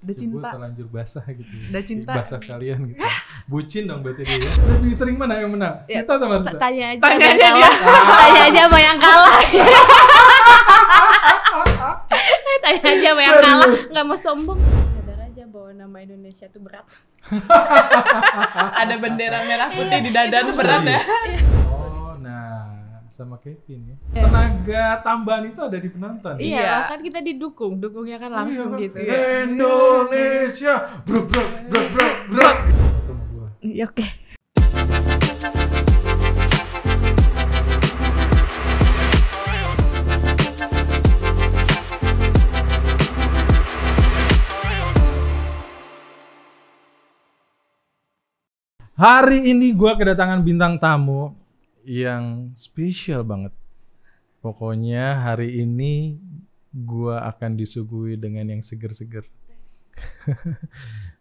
udah cinta terlanjur basah gitu udah cinta basah kalian gitu bucin dong berarti dia lebih sering mana yang menang ya, kita atau Marsita tanya aja tanya aja dia tanya aja sama yang kalah tanya aja sama yang kalah nggak mau sombong sadar aja bahwa nama Indonesia tuh berat ada bendera merah putih di dada tuh berat ya sama Kevin ya. Yeah. Tenaga tambahan itu ada di penonton. Iya, yeah. Iya. yeah. kan kita didukung, dukungnya kan iya, langsung yeah. Kan? gitu. Iya. Indonesia, bro bro bro bro bro. Oke. Hari ini gue kedatangan bintang tamu yang spesial banget. Pokoknya hari ini gua akan disuguhi dengan yang seger-seger.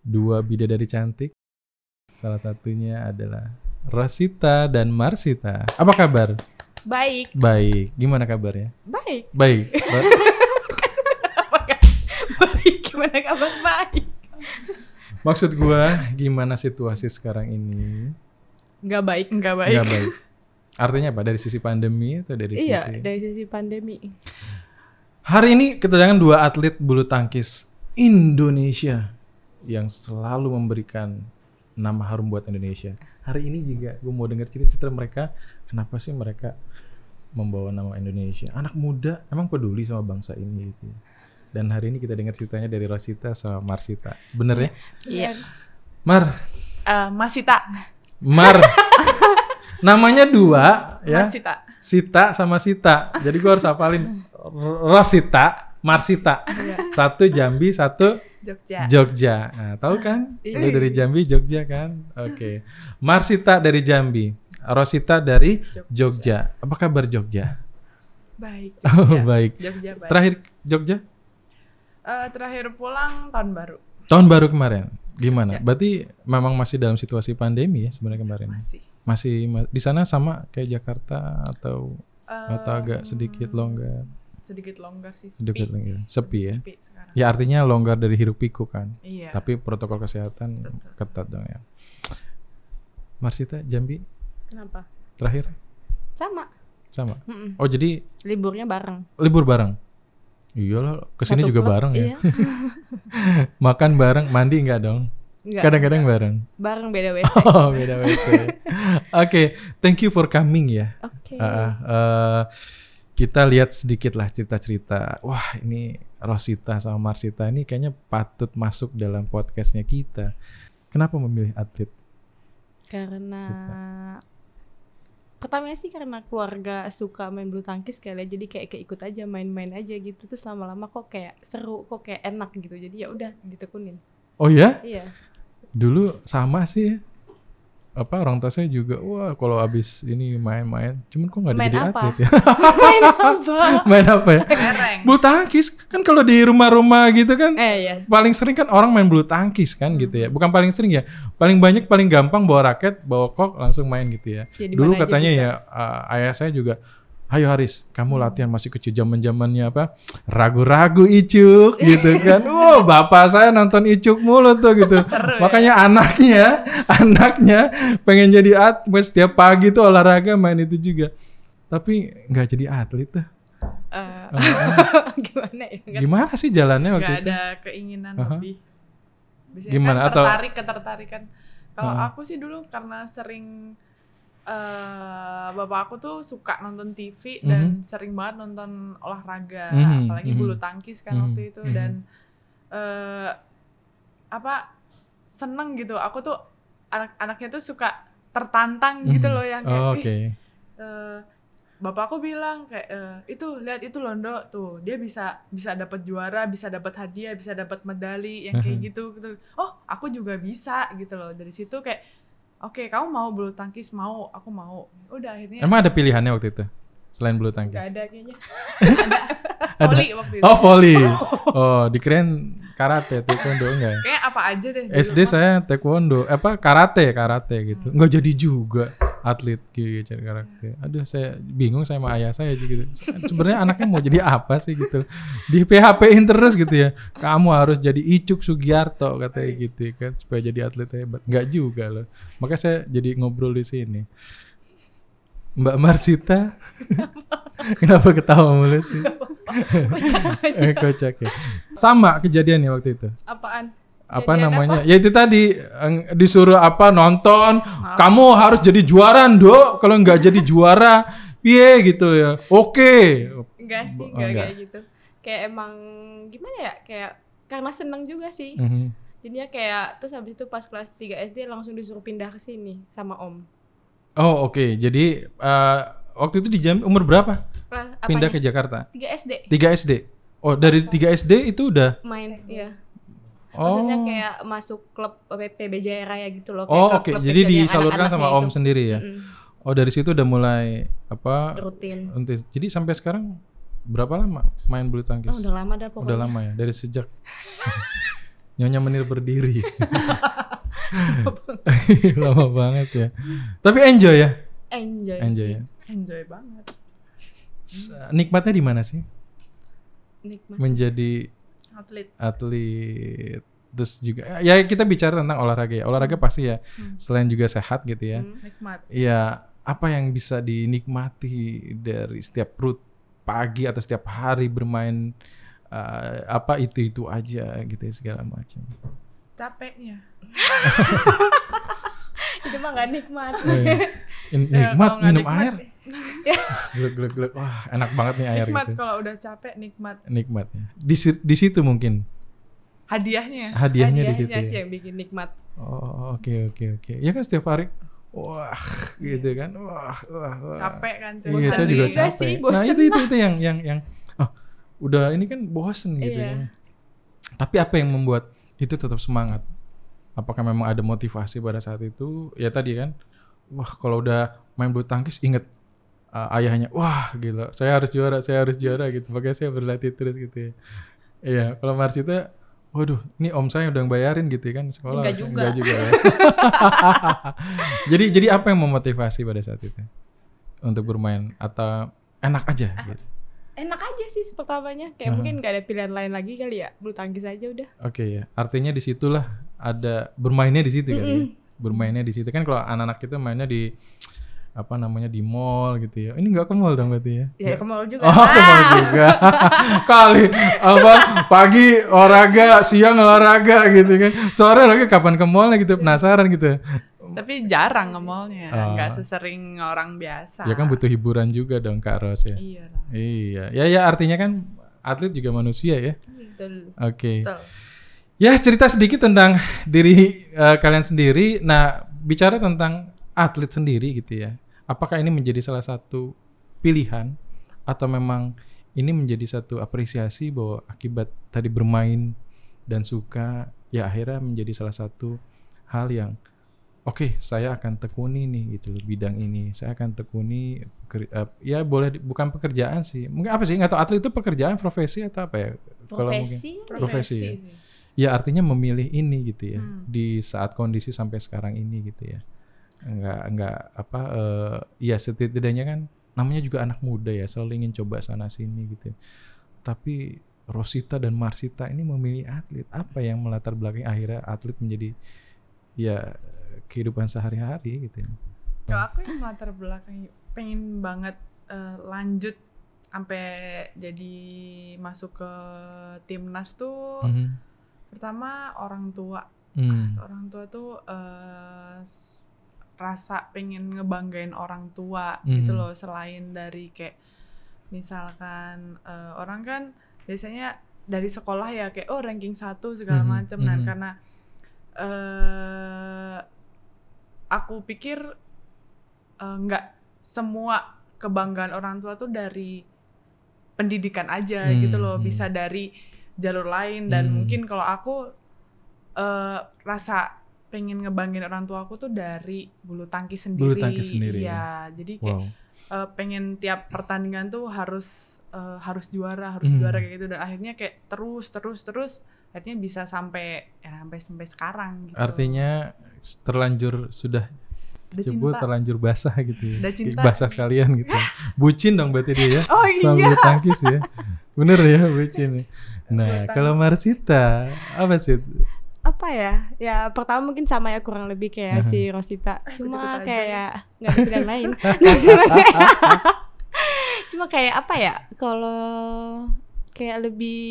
Dua bida dari cantik. Salah satunya adalah Rosita dan Marsita. Apa kabar? Baik. Baik. Gimana kabarnya? Baik. Baik. Ba baik. Gimana kabar? Baik. Maksud gua gimana situasi sekarang ini? Gak baik, gak baik. Gak baik. Artinya apa? Dari sisi pandemi atau dari iya, sisi? Iya, dari sisi pandemi. Hari ini kedatangan dua atlet bulu tangkis Indonesia yang selalu memberikan nama harum buat Indonesia. Hari ini juga gue mau dengar cerita-cerita mereka, kenapa sih mereka membawa nama Indonesia. Anak muda emang peduli sama bangsa ini gitu. Dan hari ini kita dengar ceritanya dari Rosita sama Marsita. Bener ya? Iya. Mar. Uh, Masita. Mar. namanya dua ya. Sita. Sita sama Sita. Jadi gue harus hafalin Rosita, Marsita. Iya. Satu Jambi, satu Jogja. Jogja. Nah, tahu kan? Iya. Lu dari Jambi, Jogja kan? Oke. Okay. Marsita dari Jambi, Rosita dari Jogja. Jogja. Apa kabar Jogja? Baik. Oh, Jogja. Oh, baik. Jogja baik. Terakhir Jogja? Uh, terakhir pulang tahun baru. Tahun baru kemarin. Gimana? Jogja. Berarti memang masih dalam situasi pandemi ya sebenarnya kemarin. Masih masih di sana sama kayak Jakarta atau um, atau agak sedikit longgar? Sedikit longgar sih, sepi. Sedikit longgar. Sepi ya. Sepi ya artinya longgar dari hiruk pikuk kan. Iya. Tapi protokol kesehatan Betul. ketat dong ya. Marsita Jambi. Kenapa? Terakhir. Sama. Sama. Mm -mm. Oh jadi liburnya bareng. Libur bareng. Iyalah, kesini Satu juga klub, bareng ya. Iya. Makan bareng, mandi nggak dong? Kadang-kadang bareng. Bareng beda WC. Oh, beda WC. Oke, okay, thank you for coming ya. Oke. Okay. Uh, uh, ah, eh, kita lihat sedikit lah cerita-cerita. Wah, ini Rosita sama Marsita ini kayaknya patut masuk dalam podcastnya kita. Kenapa memilih atlet? Karena Sita. pertamanya sih karena keluarga suka main bulu tangkis kali ya. jadi kayak ikut aja main-main aja gitu terus lama-lama kok kayak seru kok kayak enak gitu jadi ya udah ditekunin. Oh ya? Iya dulu sama sih apa orang tua saya juga wah kalau abis ini main-main cuman kok nggak main apa? atlet ya main apa main apa ya bulu tangkis kan kalau di rumah-rumah gitu kan eh, iya. paling sering kan orang main bulu tangkis kan hmm. gitu ya hmm. bukan paling sering ya paling banyak paling gampang bawa raket bawa kok langsung main gitu ya, ya dulu katanya bisa. ya uh, ayah saya juga ayo Haris, kamu latihan masih kecil zaman zamannya apa? Ragu-ragu Icuk gitu kan. wow, bapak saya nonton Icuk mulu tuh gitu. Seru, ya. Makanya ya? anaknya, anaknya pengen jadi atlet setiap pagi tuh olahraga main itu juga. Tapi nggak jadi atlet tuh. Uh, uh, gimana ya? Gak, gimana sih jalannya waktu gak itu? ada keinginan uh -huh. lebih. Biasanya kan gimana kan tertarik, atau ketertarikan. Kalau uh -huh. aku sih dulu karena sering uh, bapak aku tuh suka nonton TV mm-hmm. dan sering banget nonton olahraga, mm-hmm. apalagi mhm. bulu tangkis kan mm-hmm. waktu itu mm-hmm. dan uh, apa seneng gitu. Aku tuh anak-anaknya tuh suka tertantang mm-hmm. gitu loh yang kayak oh, okay. uh, eh, bapak aku bilang kayak e, itu lihat itu Londo tuh dia bisa bisa dapat juara bisa dapat hadiah bisa dapat medali yang kayak mhm. gitu gitu oh aku juga bisa gitu loh dari situ kayak oke okay, kamu mau bulu tangkis mau aku mau udah akhirnya emang ada pilihannya waktu itu selain bulu tangkis Gak ada kayaknya ada volley waktu itu oh volley oh dikeren karate taekwondo enggak ya? kayak apa aja deh SD saya taekwondo apa karate karate gitu nggak jadi juga atlet gitu cari karakter aduh saya bingung saya sama ayah saya gitu sebenarnya anaknya mau jadi apa sih gitu di PHP in terus gitu ya kamu harus jadi Icuk Sugiarto katanya gitu ya kan supaya jadi atlet hebat Gak juga loh Makanya saya jadi ngobrol di sini Mbak Marsita kenapa ketawa mulu sih eh, kocak, ya sama kejadiannya waktu itu apaan apa jadi namanya apa? ya itu tadi disuruh apa nonton oh. kamu harus jadi juara dok kalau nggak jadi juara piye gitu ya oke okay. enggak sih enggak, oh, enggak kayak gitu kayak emang gimana ya kayak karena seneng juga sih mm -hmm. jadinya kayak terus habis itu pas kelas 3 SD langsung disuruh pindah ke sini sama om oh oke okay. jadi uh, waktu itu di jam umur berapa Apanya? pindah ke Jakarta 3 SD 3 SD oh dari 3 SD itu udah main ya Maksudnya oh. kayak masuk klub PBJ Raya gitu loh. Kayak oh oke, okay. jadi disalurkan anak sama om gitu. sendiri ya. Mm. Oh dari situ udah mulai apa? Rutin. Rutin. Jadi sampai sekarang berapa lama main bulu tangkis? Oh, udah lama dah pokoknya. Udah lama ya, dari sejak Nyonya Menir berdiri. lama banget ya. Tapi enjoy ya. Enjoy. Enjoy sih. ya. Enjoy banget. Nikmatnya di mana sih? Nikmat. Menjadi atlet. Atlet terus juga ya kita bicara tentang olahraga ya olahraga hmm. pasti ya hmm. selain juga sehat gitu ya hmm. nikmat iya apa yang bisa dinikmati dari setiap rut pagi atau setiap hari bermain uh, apa itu itu aja gitu ya, segala macam capeknya itu mah gak nikmat oh iya. ya, nikmat ya, minum nikmat, air ya. glek glek glek wah enak banget nih air nikmat gitu. kalau udah capek nikmat nikmatnya di, di situ mungkin hadiahnya hadiahnya, hadiahnya di situ sih ya? yang bikin nikmat oh oke okay, oke okay, oke okay. ya kan setiap hari wah gitu kan wah wah, wah. capek kan tuh iya saya juga capek sih, nah itu itu itu yang yang yang oh udah ini kan bosen gitu iya. ya tapi apa yang membuat itu tetap semangat apakah memang ada motivasi pada saat itu ya tadi kan wah kalau udah main bulu tangkis inget uh, ah, ayahnya wah gila saya harus juara saya harus juara gitu makanya saya berlatih terus gitu ya iya kalau Marsita waduh ini om saya udah bayarin gitu ya kan sekolah enggak juga, enggak juga ya. jadi jadi apa yang memotivasi pada saat itu untuk bermain atau enak aja ah, gitu? enak aja sih pertamanya kayak uh -huh. mungkin gak ada pilihan lain lagi kali ya bulu tangkis aja udah oke okay, ya artinya disitulah ada bermainnya di situ mm hmm kali ya bermainnya di situ kan kalau anak-anak itu mainnya di apa namanya di mall gitu ya. Ini nggak ke mall dong berarti ya? Iya ke mall juga. Oh, ke mall juga. Kali apa pagi olahraga, siang olahraga gitu kan. Sore lagi kapan ke mallnya gitu penasaran gitu. Ya. Tapi jarang ke mallnya, oh. nggak sesering orang biasa. Ya kan butuh hiburan juga dong Kak Ros ya. Iya. Iya. Ya ya artinya kan atlet juga manusia ya. Iya, betul. Oke. Okay. Ya cerita sedikit tentang diri uh, kalian sendiri. Nah bicara tentang atlet sendiri gitu ya. Apakah ini menjadi salah satu pilihan atau memang ini menjadi satu apresiasi bahwa akibat tadi bermain dan suka ya akhirnya menjadi salah satu hal yang oke okay, saya akan tekuni nih gitu loh bidang ini saya akan tekuni eh, ya boleh bukan pekerjaan sih mungkin apa sih nggak tahu atlet itu pekerjaan profesi atau apa ya profesi, kalau mungkin profesi, profesi ya ya artinya memilih ini gitu ya hmm. di saat kondisi sampai sekarang ini gitu ya nggak nggak apa uh, ya setidaknya kan namanya juga anak muda ya selalu ingin coba sana sini gitu tapi Rosita dan Marsita ini memilih atlet apa yang melatar belakang akhirnya atlet menjadi ya kehidupan sehari-hari gitu ya kalau aku yang melatar belakang pengen banget uh, lanjut sampai jadi masuk ke timnas tuh mm -hmm. pertama orang tua mm. orang tua tuh uh, rasa pengen ngebanggain orang tua mm gitu hmm. loh selain dari kayak misalkan uh, orang kan biasanya dari sekolah ya kayak oh ranking satu segala mm-hmm. macam mm-hmm. nah hmm. karena uh, aku pikir eh, nggak uh, semua kebanggaan orang tua tuh dari pendidikan aja hmm, gitu loh hmm. bisa dari jalur lain dan hmm. mungkin kalau aku uh, rasa pengen ngebanggain orang tua aku tuh dari bulu tangkis sendiri. Bulu tangkis sendiri. Iya, ya? jadi kayak wow. uh, pengen tiap pertandingan tuh harus uh, harus juara, harus hmm. juara kayak gitu dan akhirnya kayak terus terus terus akhirnya bisa sampai ya sampai sampai sekarang gitu. Artinya terlanjur sudah Udah terlanjur basah gitu ya. basah sekalian gitu. Ya? Bucin dong berarti dia ya. Oh iya. Sama bulu tangkis ya. Bener ya bucin. Ya? Nah, kalau Marsita apa sih? apa ya ya pertama mungkin sama ya kurang lebih kayak si mm-hmm. Rosita cuma kayak nggak ada pilihan lain cuma kayak apa ya kalau kayak lebih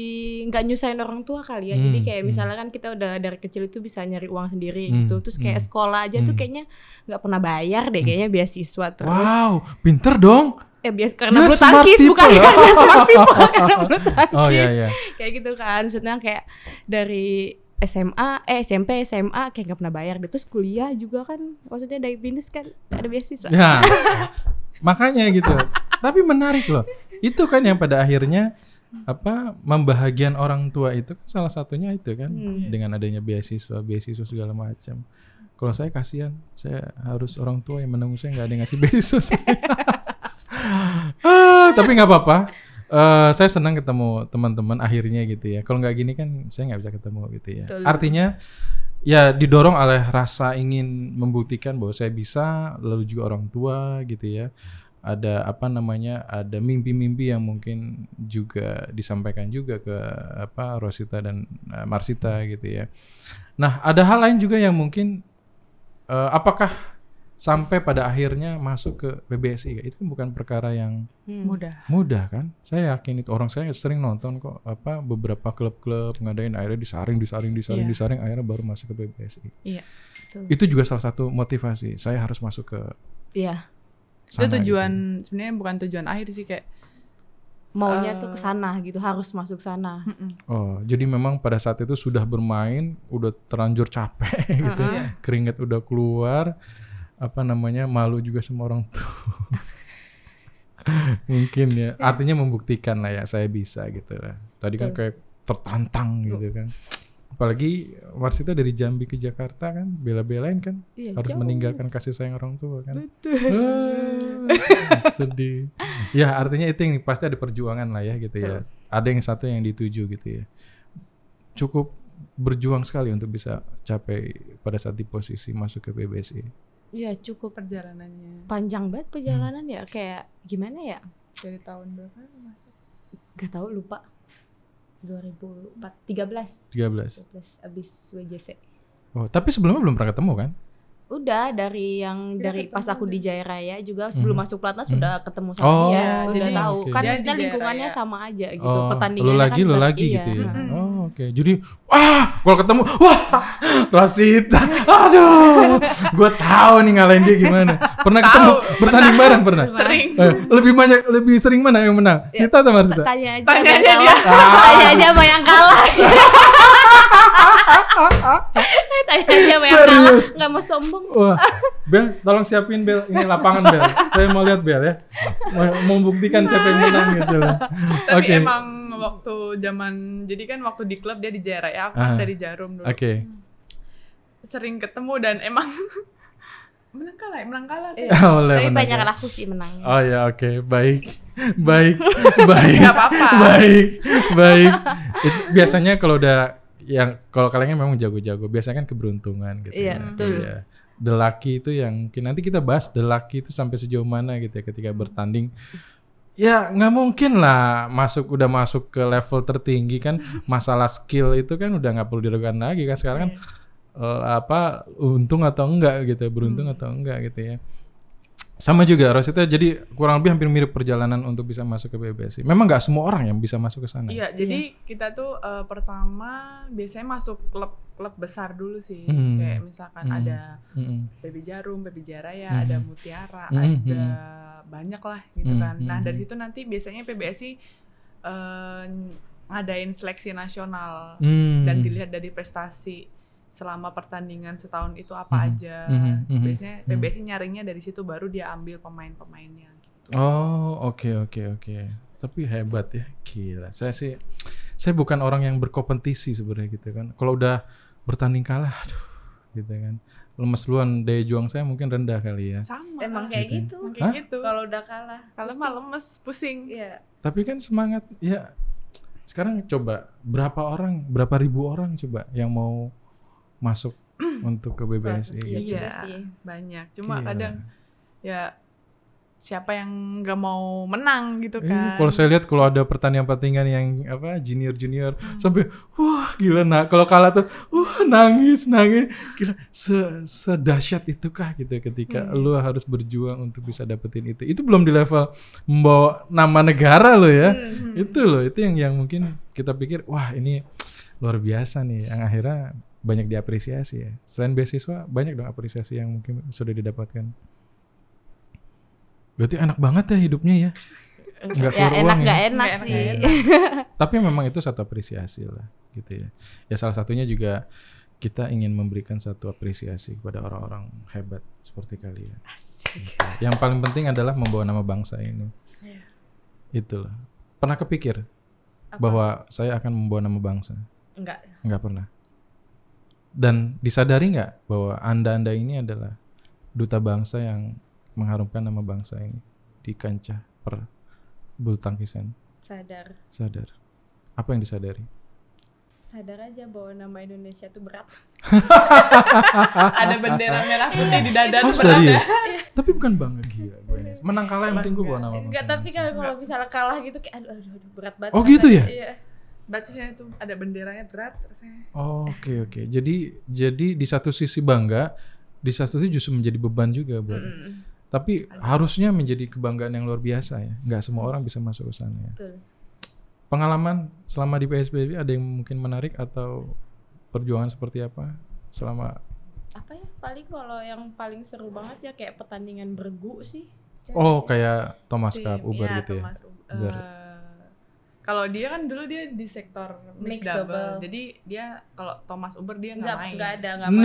nggak nyusahin orang tua kali ya hmm, jadi kayak hmm. misalnya kan kita udah dari kecil itu bisa nyari uang sendiri hmm, gitu terus kayak hmm, sekolah aja hmm. tuh kayaknya nggak pernah bayar deh hmm. kayaknya beasiswa terus wow pinter dong ya bias karena bulu tangkis bukan ya. karena smart people karena bulu tangkis oh, iya, iya. kayak gitu kan maksudnya kayak dari SMA, eh SMP, SMA kayak nggak pernah bayar. Dia terus kuliah juga kan, maksudnya dari bisnis kan ada beasiswa. Ya, makanya gitu. Tapi menarik loh. Itu kan yang pada akhirnya apa membahagian orang tua itu kan salah satunya itu kan hmm. Iya. dengan adanya beasiswa, beasiswa segala macam. Kalau saya kasihan, saya harus orang tua yang menunggu saya nggak ada yang ngasih beasiswa. ah, tapi nggak apa-apa uh, saya senang ketemu teman-teman akhirnya gitu ya. Kalau nggak gini kan saya nggak bisa ketemu gitu ya. Betul. Artinya ya didorong oleh rasa ingin membuktikan bahwa saya bisa, lalu juga orang tua gitu ya. Ada apa namanya? Ada mimpi-mimpi yang mungkin juga disampaikan juga ke apa Rosita dan eh, Marsita gitu ya. Nah, ada hal lain juga yang mungkin uh, apakah sampai pada akhirnya masuk ke PBSI itu kan bukan perkara yang hmm. mudah mudah kan saya yakin itu orang saya sering nonton kok apa beberapa klub-klub ngadain akhirnya disaring disaring disaring yeah. disaring akhirnya baru masuk ke PBSI yeah, iya, itu juga salah satu motivasi saya harus masuk ke yeah. itu tujuan gitu. sebenarnya bukan tujuan akhir sih kayak maunya uh, tuh eh, ke sana gitu harus masuk sana. Oh, jadi memang pada saat itu sudah bermain, udah terlanjur capek uh -uh. gitu, ya. keringet udah keluar, apa namanya malu juga sama orang tua mungkin ya iya. artinya membuktikan lah ya saya bisa gitu lah tadi kan kayak tertantang gitu kan apalagi Warsita dari Jambi ke Jakarta kan bela-belain kan iya, harus jauh. meninggalkan kasih sayang orang tua kan Betul. Ah, sedih ya artinya itu yang pasti ada perjuangan lah ya gitu ya. Betul. ya ada yang satu yang dituju gitu ya cukup berjuang sekali untuk bisa capai pada saat di posisi masuk ke PBSI ya cukup perjalanannya. Panjang banget perjalanan hmm. ya kayak gimana ya? Dari tahun berapa masuk? Gak tau lupa. 2004 13 13 13 abis WJC. Oh, tapi sebelumnya belum pernah ketemu kan? Udah dari yang dari pas aku di Jaya Raya juga sebelum hmm. masuk pelatnas hmm. sudah ketemu sama oh, dia, ya, udah jadi, tahu. Okay. Kan kita lingkungannya sama aja gitu. Oh, Pertandingannya lu lagi kan lu lagi iya. gitu ya. Hmm. Oh. Oke, okay. jadi wah, kalau ketemu wah Rosita, aduh, gue tahu nih ngalahin dia gimana. Pernah tau. ketemu bertanding bareng pernah. Sering. Eh, lebih banyak, lebih sering mana yang menang? Ya, Cita atau Rosita? Tanya aja. Tanya aja dia. Tanya aja sama yang kalah. tanya aja nggak mau sombong Wah, Bel tolong siapin Bel ini lapangan Bel saya mau lihat Bel ya mau membuktikan siapa yang menang gitu tapi okay. emang waktu zaman jadi kan waktu di klub dia di Jaya, ya aku kan dari Jarum dulu oke okay. Hmm. sering ketemu dan emang menang kalah, menang kalah. Iya. Oh, tapi banyak aku sih menangnya. Oh ya, oke, okay. baik, baik, baik, apa-apa. baik, baik. It, biasanya kalau udah yang kalau kalian memang jago-jago biasanya kan keberuntungan gitu yeah, ya. betul. Iya. The lucky itu yang mungkin nanti kita bahas the lucky itu sampai sejauh mana gitu ya ketika hmm. bertanding. Ya nggak mungkin lah masuk udah masuk ke level tertinggi kan masalah skill itu kan udah nggak perlu diragukan lagi kan sekarang kan yeah. Iya. apa untung atau enggak gitu ya, beruntung hmm. atau enggak gitu ya sama juga Rosita jadi kurang lebih hampir mirip perjalanan untuk bisa masuk ke PBSI. Memang nggak semua orang yang bisa masuk ke sana. Iya, jadi iya. kita tuh uh, pertama biasanya masuk klub-klub besar dulu sih. Hmm. Kayak misalkan hmm. ada hmm. PB Jarum, PB Jaraya, hmm. ada Mutiara, hmm. ada hmm. banyak lah gitu hmm. kan. Hmm. Nah, dari situ nanti biasanya PBSI uh, eh, ngadain seleksi nasional hmm. dan dilihat dari prestasi selama pertandingan setahun itu apa mm -hmm. aja. Mm -hmm. Biasanya mm -hmm. PBSI nyaringnya dari situ baru dia ambil pemain-pemainnya gitu. Oh, oke okay, oke okay, oke. Okay. Tapi hebat ya. Gila. Saya sih saya bukan orang yang berkompetisi sebenarnya gitu kan. Kalau udah bertanding kalah aduh gitu kan lemes duluan daya juang saya mungkin rendah kali ya sama emang kayak gitu, kan? gitu. kayak gitu kalau udah kalah kalau mah lemes pusing ya. tapi kan semangat ya sekarang coba berapa orang berapa ribu orang coba yang mau masuk untuk ke BBSI e iya, gitu. Iya sih banyak. Cuma Kira. kadang ya siapa yang nggak mau menang gitu iya, kan. Eh, kalau saya lihat kalau ada pertandingan-pertandingan yang apa junior-junior hmm. sampai wah gila nak kalau kalah tuh wah nangis nangis gila se sedahsyat kah gitu ketika hmm. lu harus berjuang untuk bisa dapetin itu. Itu belum di level membawa nama negara lo ya. Hmm, hmm. Itu loh itu yang yang mungkin kita pikir wah ini luar biasa nih yang akhirnya banyak diapresiasi ya. Selain beasiswa, banyak dong apresiasi yang mungkin sudah didapatkan. Berarti enak banget ya hidupnya ya. Enggak ya, ya. enak nggak ya. enak, enak sih. Enak. Tapi memang itu satu apresiasi lah gitu ya. Ya salah satunya juga kita ingin memberikan satu apresiasi kepada orang-orang hebat seperti kalian. Asik. Gitu. Yang paling penting adalah membawa nama bangsa ini. Ya. Itulah. Pernah kepikir Apa? bahwa saya akan membawa nama bangsa? Enggak. Enggak pernah dan disadari nggak bahwa anda-anda ini adalah duta bangsa yang mengharumkan nama bangsa ini di kancah per bulu tangkisan? Sadar. Sadar. Apa yang disadari? Sadar aja bahwa nama Indonesia itu berat. Ada bendera merah putih di dada oh, berat ya. tapi bukan bangga gila gue. Menang kalah yang penting gue bawa nama. Enggak, tapi kalau misalnya kalah gitu kayak aduh, aduh, aduh berat banget. Oh gitu ya? Iya batasnya itu ada benderanya berat rasanya. Oke oh, oke. Okay, okay. Jadi jadi di satu sisi bangga, di satu sisi justru menjadi beban juga buat. Mm. Tapi Aduh. harusnya menjadi kebanggaan yang luar biasa ya. Nggak semua orang bisa masuk ke sana ya. Betul. Pengalaman selama di PSBB ada yang mungkin menarik atau perjuangan seperti apa selama? Apa ya paling kalau yang paling seru banget ya kayak pertandingan bergu sih. Oh kayak Thomas Cup Uber iya, gitu ya, gitu Thomas, ya. Uh, kalau dia kan dulu dia di sektor mix, mix double. double. Jadi dia kalau Thomas Uber dia nggak main. Nggak ada nggak nah, main.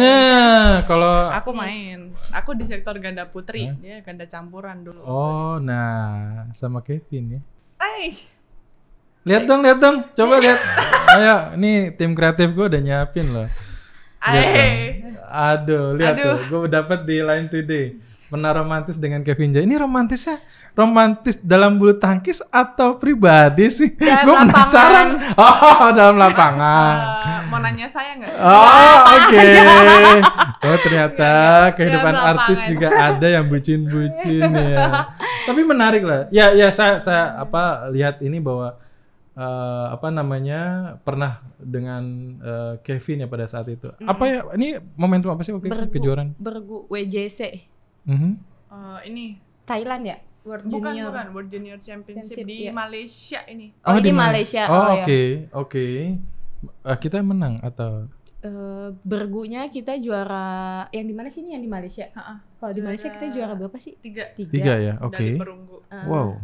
Nah, kalau aku main, aku di sektor ganda putri, huh? dia ganda campuran dulu. Oh, Uber. nah sama Kevin ya. Hai. Lihat dong, lihat dong. Coba lihat. Ayo, ini tim kreatif gue udah nyiapin loh. Lihat Aduh, lihat Aduh. tuh. Gue dapat di Line Today. Pernah romantis dengan Kevin Jay. Ini romantisnya romantis dalam bulu tangkis atau pribadi sih? Gue penasaran. Oh, dalam lapangan. Uh, mau nanya saya nggak? Oh, oke. Okay. Iya, iya, iya. Oh, ternyata gak, kehidupan gak artis juga ada yang bucin-bucin ya. Tapi menarik lah. Ya, ya saya saya apa lihat ini bahwa uh, apa namanya pernah dengan uh, Kevin ya pada saat itu. Apa ya ini momentum apa sih waktu bergu, kejuaraan? Bergu WJC. Mm -hmm. uh, ini Thailand ya? World bukan, Junior. Bukan, World Junior Championship, Championship di iya. Malaysia ini. Oh, oh di Malaysia. Oh, oh iya. oke, oh, oke. Okay, okay. uh, eh, kita menang atau Uh, bergunya kita juara yang di mana sih ini yang di Malaysia? Uh-uh. Kalau di Malaysia kita eh, juara berapa sih? Tiga. Tiga, Tiga ya, oke. Okay. Dari Wow.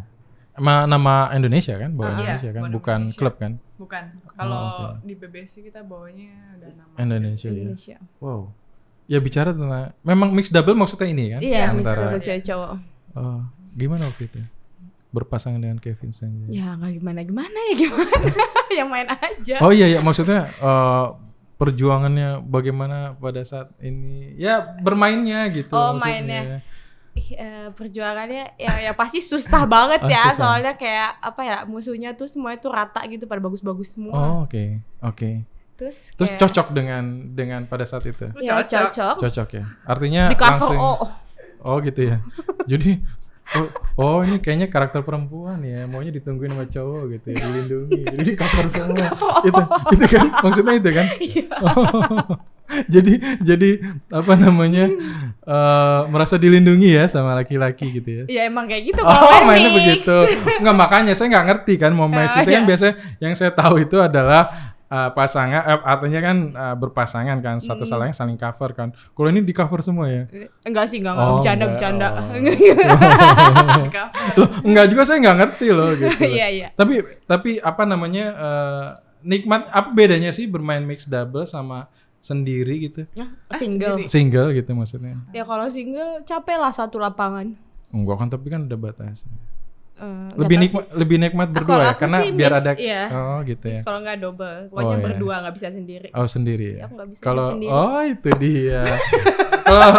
Ma- nama Indonesia kan, bawa uh, Indonesia iya, kan, bukan Indonesia. klub kan? Bukan. Oh, Kalau oh, okay. di BBC kita bawanya ada nama Indonesia. Iya. Indonesia. Wow. Ya bicara tentang memang mix double maksudnya ini kan? Iya, mix double cowok-cowok. Oh. Gimana waktu itu? berpasangan dengan Kevin Sanjaya? Ya nggak gimana gimana ya gimana, yang main aja. Oh iya ya maksudnya uh, perjuangannya bagaimana pada saat ini? Ya bermainnya gitu. Oh maksudnya. mainnya. Eh, perjuangannya ya, ya pasti susah banget ah, ya susah. soalnya kayak apa ya musuhnya tuh semuanya tuh rata gitu pada bagus-bagus semua. Oh oke okay. oke. Okay. Terus, Terus cocok dengan dengan pada saat itu. Ya cocok. Cocok ya. Artinya Di cover, langsung. Oh, oh. oh gitu ya. Jadi oh, oh ini kayaknya karakter perempuan ya maunya ditungguin sama cowok gitu ya dilindungi jadi di cover semua itu itu kan maksudnya itu kan oh, jadi jadi apa namanya uh, merasa dilindungi ya sama laki-laki gitu ya ya emang kayak gitu oh mainnya begitu nggak makanya saya nggak ngerti kan mau main ah, itu kan iya. biasanya yang saya tahu itu adalah uh, pasangan uh, artinya kan uh, berpasangan kan satu mm. salahnya saling cover kan kalau ini di cover semua ya enggak sih enggak, enggak. Oh, bercanda enggak. bercanda oh. loh, enggak juga saya enggak ngerti loh gitu iya, yeah. tapi tapi apa namanya uh, nikmat apa bedanya sih bermain mix double sama sendiri gitu nah, single single gitu maksudnya ya kalau single capek lah satu lapangan enggak kan tapi kan ada batasnya Uh, lebih nikmat lebih nikmat ah, berdua aku, ya aku karena biar mix, ada ya. oh gitu ya kalau nggak double pokoknya oh, iya. berdua nggak iya. bisa sendiri oh sendiri ya, ya kalau oh itu dia kalau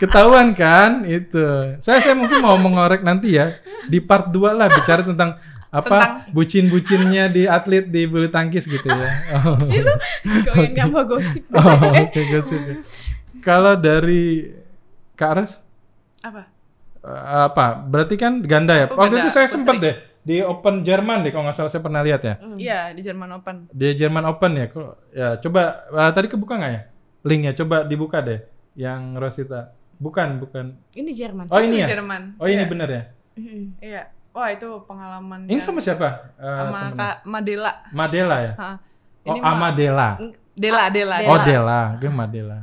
ketahuan kan itu saya saya mungkin mau mengorek nanti ya di part 2 lah bicara tentang apa tentang... bucin-bucinnya di atlet di bulu tangkis gitu ya oh. sih lu okay. nggak mau gosip oh, oke okay, gosip ya. kalau dari Kak Aras apa uh, apa? Berarti kan ganda ya. Oh, Waktu itu saya oh, sempat deh di Open Jerman deh kalau nggak salah saya pernah lihat ya. Mm. Iya, mm. di Jerman Open. Di Jerman Open ya. kok Ya, coba uh, tadi kebuka nggak ya? Linknya coba dibuka deh yang Rosita. Bukan, bukan. Ini Jerman. Oh, ini, ini ya? Jerman. Oh, ini yeah. bener ya? Iya. Yeah. Wah, itu pengalaman. Ini sama siapa? Uh, sama Kak Madela. Madela ya? Ha. Oh, ini oh, Amadela. Dela, ah, Dela, Dela. Oh, Dela. Gue mah Dela.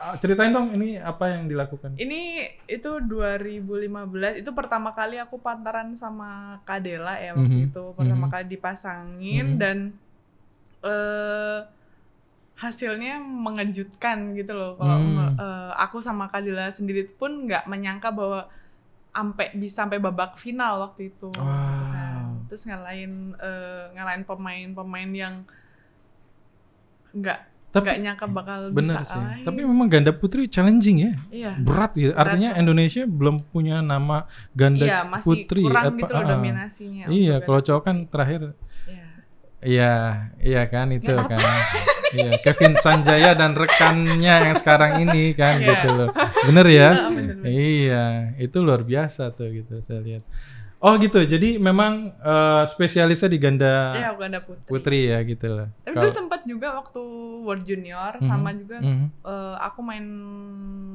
Ah, ceritain dong ini apa yang dilakukan. Ini itu 2015 itu pertama kali aku pantaran sama Kak Dela ya waktu mm -hmm. itu pertama mm -hmm. kali dipasangin mm -hmm. dan uh, hasilnya mengejutkan gitu loh kalau mm. uh, aku sama Kadila sendiri pun nggak menyangka bahwa sampai bisa sampai babak final waktu itu wow. gitu kan. terus ngalahin uh, ngalahin pemain-pemain yang nggak tapi nggak nyangka bakal bener bisa sih. Tapi memang ganda putri challenging ya. Iya. Berat gitu. Artinya Berat. Indonesia belum punya nama ganda iya, masih putri kurang apa, gitu loh eh, dominasinya. Iya, kalau cowok kan terakhir Iya. Iya, iya kan itu kan. iya, Kevin Sanjaya dan rekannya yang sekarang ini kan iya. gitu loh. Bener ya? Iya, iya, itu luar biasa tuh gitu saya lihat. Oh gitu, jadi memang uh, spesialisnya di ganda, ya, ganda putri. putri ya gitu lah. Tapi Kalo... dulu sempat juga waktu World Junior mm -hmm. sama juga mm -hmm. uh, aku main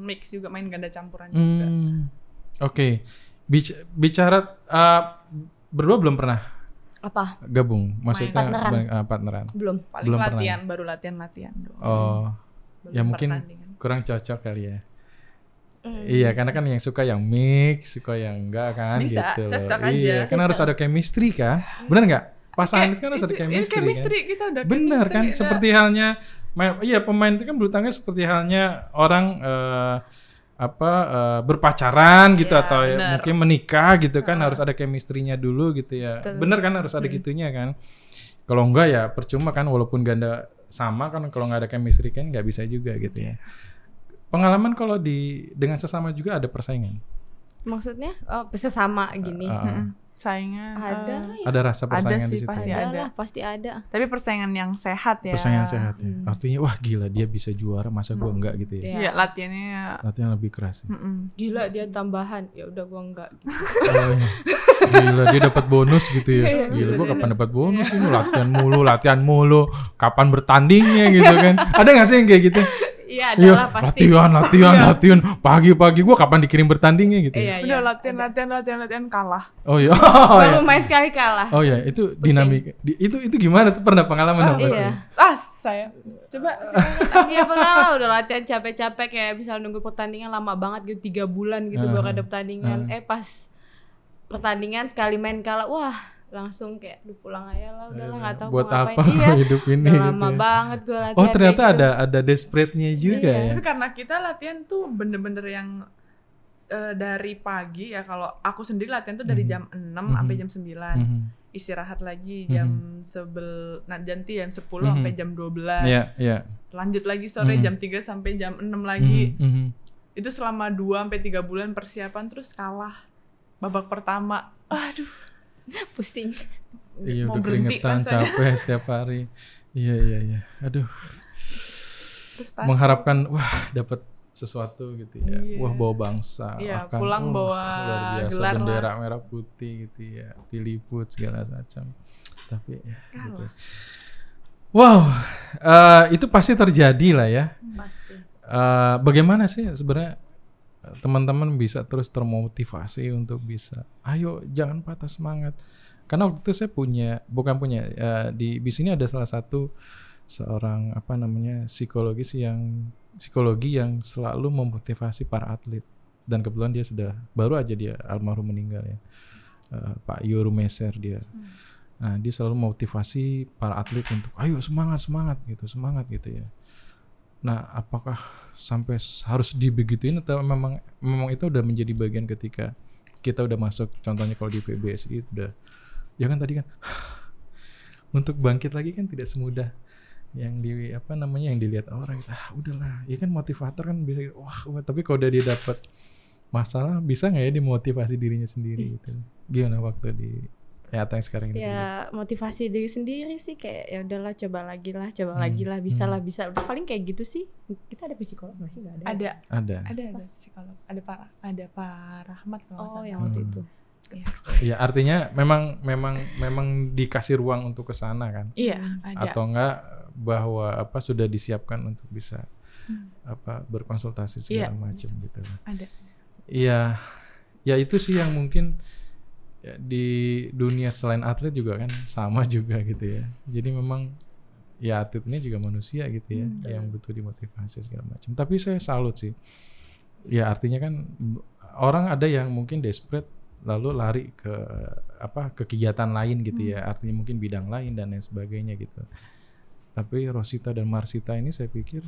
mix juga main ganda campuran mm -hmm. juga. Oke, okay. Bic bicara uh, berdua belum pernah apa gabung maksudnya main partneran, uh, partneran. belum paling belum latihan pernah. baru latihan latihan doang. Oh, belum ya mungkin kurang cocok kali ya. Mm. Iya, karena kan yang suka yang mix, suka yang enggak kan Bisa, gitu. Cocok aja. Iya, karena kan harus ada chemistry kan. Bener nggak? Pasangan itu kan harus ada chemistry. Ya, chemistry kan? kita Bener kan? Ya. Seperti halnya iya pemain itu kan bulu seperti halnya orang uh, apa uh, berpacaran gitu iya, ya, atau bener. mungkin menikah gitu kan uh. harus ada chemistry-nya dulu gitu ya. Betul. Bener kan harus ada hmm. gitunya kan. Kalau enggak ya percuma kan walaupun ganda sama kan kalau nggak ada chemistry kan nggak bisa juga gitu ya. Pengalaman kalau di dengan sesama juga ada persaingan. Maksudnya oh, sesama gini. Uh, uh, saingan. Ada uh, Ada rasa persaingan ada sih, di situ. Pasti ada. pasti ada. Tapi persaingan yang sehat ya. Persaingan sehat ya. Hmm. Artinya wah gila dia bisa juara masa hmm. gua enggak gitu ya. Iya, ya, latihannya latihan lebih keras. Ya. Gila dia tambahan. Ya udah gua enggak gitu. Oh, iya. Gila dia dapat bonus gitu ya. Iya, gila gua kapan dapat bonus iya. ini latihan mulu, latihan mulu, kapan bertandingnya gitu kan. Ada nggak sih yang kayak gitu? Iya, iya, adalah ya, pasti. Latihan, latihan, iya. latihan. Pagi-pagi gue kapan dikirim bertandingnya gitu. Ya? Iya, Udah iya. latihan, latihan, latihan, latihan kalah. Oh iya. Oh, Baru iya. main sekali kalah. Oh iya, itu Pusing. dinamika. Di, itu itu gimana tuh pernah pengalaman oh, ah, dong pasti. Iya. Ah, saya. Coba Iya pernah lah udah latihan capek-capek kayak misal nunggu pertandingan lama banget gitu tiga bulan gitu uh, baru ah, ada pertandingan. Uh. Eh pas pertandingan sekali main kalah, wah langsung kayak lu pulang aja lah udahlah nggak tahu buat apa ya. hidup ini udah gitu lama ya. banget gue latihan oh ternyata itu. ada ada desperate-nya juga iya. ya tapi karena kita latihan tuh bener-bener yang uh, dari pagi ya kalau aku sendiri latihan tuh dari mhm. jam mm 6 mm -hmm. sampai jam 9 mm -hmm. istirahat lagi jam mm -hmm. sebel nah janti jam sepuluh mm -hmm. sampai jam 12 yeah, yeah. lanjut lagi sore mm -hmm. jam tiga sampai jam enam lagi mm -hmm. itu selama dua sampai tiga bulan persiapan terus kalah babak pertama aduh pusing iya udah keringetan capek setiap hari iya iya iya aduh mengharapkan wah dapat sesuatu gitu ya yeah. wah bawa bangsa yeah, iya, akan pulang bawa luar biasa gelar bendera lah. merah putih gitu ya diliput segala macam tapi ya gitu. wow uh, itu pasti terjadi lah ya pasti. Uh, bagaimana sih sebenarnya teman-teman bisa terus termotivasi untuk bisa ayo jangan patah semangat karena waktu itu saya punya bukan punya uh, di di sini ada salah satu seorang apa namanya psikologis yang psikologi yang selalu memotivasi para atlet dan kebetulan dia sudah baru aja dia almarhum meninggal ya uh, Pak Yoru Meser dia hmm. nah dia selalu motivasi para atlet untuk ayo semangat semangat gitu semangat gitu ya Nah, apakah sampai harus dibegituin atau memang memang itu udah menjadi bagian ketika kita udah masuk contohnya kalau di PBSI udah ya kan tadi kan untuk bangkit lagi kan tidak semudah yang di apa namanya yang dilihat orang ah udahlah ya kan motivator kan bisa wah, wah. tapi kalau udah dia dapat masalah bisa nggak ya dimotivasi dirinya sendiri iya. gitu gimana waktu di Ya yang sekarang ini. Ya motivasi diri sendiri sih kayak ya udahlah coba lagi lah, coba hmm. lagi lah, bisa hmm. lah bisa. Paling kayak gitu sih. Kita ada psikolog nggak sih? Gak ada. Ya? Ada. Ada. Ada ada psikolog. Ada Pak ada Pak Rahmat kalau Oh yang waktu hmm. itu. Iya. ya artinya memang memang memang dikasih ruang untuk ke sana kan? Iya, ada. Atau enggak bahwa apa sudah disiapkan untuk bisa hmm. apa berkonsultasi iya, segala ya, macam gitu. Ada. Iya. Ya itu sih yang mungkin ya, di dunia selain atlet juga kan sama juga gitu ya jadi memang ya atlet ini juga manusia gitu ya hmm. yang butuh dimotivasi segala macam tapi saya salut sih ya artinya kan orang ada yang mungkin desperate lalu lari ke apa ke kegiatan lain gitu ya. hmm. ya artinya mungkin bidang lain dan lain sebagainya gitu tapi Rosita dan Marsita ini saya pikir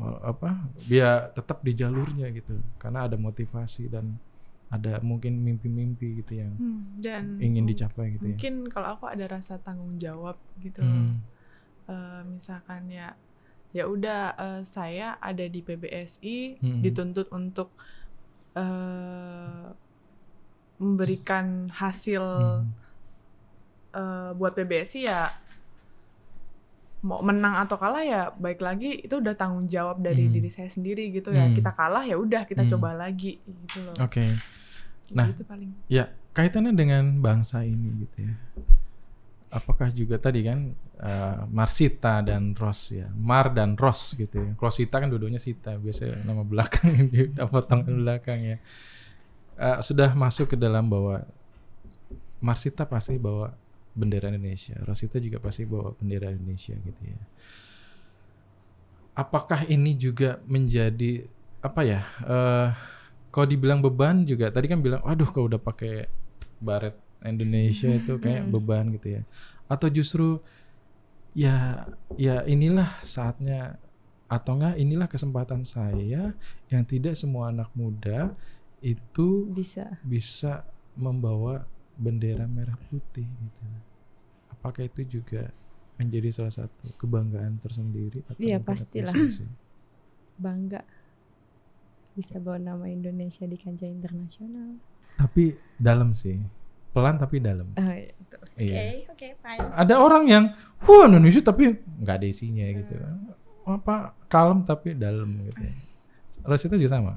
eh, apa dia ya tetap di jalurnya gitu karena ada motivasi dan ada mungkin mimpi-mimpi gitu yang hmm, dan ingin dicapai gitu ya. mungkin ya. kalau aku ada rasa tanggung jawab gitu hmm. uh, misalkan ya ya udah uh, saya ada di PBSI hmm. dituntut untuk uh, memberikan hasil hmm. uh, buat PBSI ya mau menang atau kalah ya baik lagi itu udah tanggung jawab dari hmm. diri saya sendiri gitu ya hmm. kita kalah ya udah kita hmm. coba lagi gitu loh. Oke. Okay. Gitu nah gitu paling. ya kaitannya dengan bangsa ini gitu ya apakah juga tadi kan uh, Marsita dan Ros ya Mar dan Ros gitu ya kalau Sita kan dua-duanya Sita biasanya nama belakang di potong belakang ya uh, sudah masuk ke dalam bahwa Marsita pasti bawa bendera Indonesia Rosita juga pasti bawa bendera Indonesia gitu ya apakah ini juga menjadi apa ya uh, kalau dibilang beban juga tadi kan bilang waduh, kalau udah pakai baret Indonesia itu kayak beban gitu ya atau justru ya ya inilah saatnya atau enggak inilah kesempatan saya yang tidak semua anak muda itu bisa bisa membawa bendera merah putih gitu apakah itu juga menjadi salah satu kebanggaan tersendiri atau iya pastilah bangga bisa bawa nama Indonesia di kancah internasional. Tapi dalam sih, pelan tapi dalam. Oke, oh, iya, iya. oke, okay, fine. Ada orang yang, wah Indonesia tapi nggak ada isinya hmm. gitu. Oh, apa kalem tapi dalam gitu. Rasanya juga sama.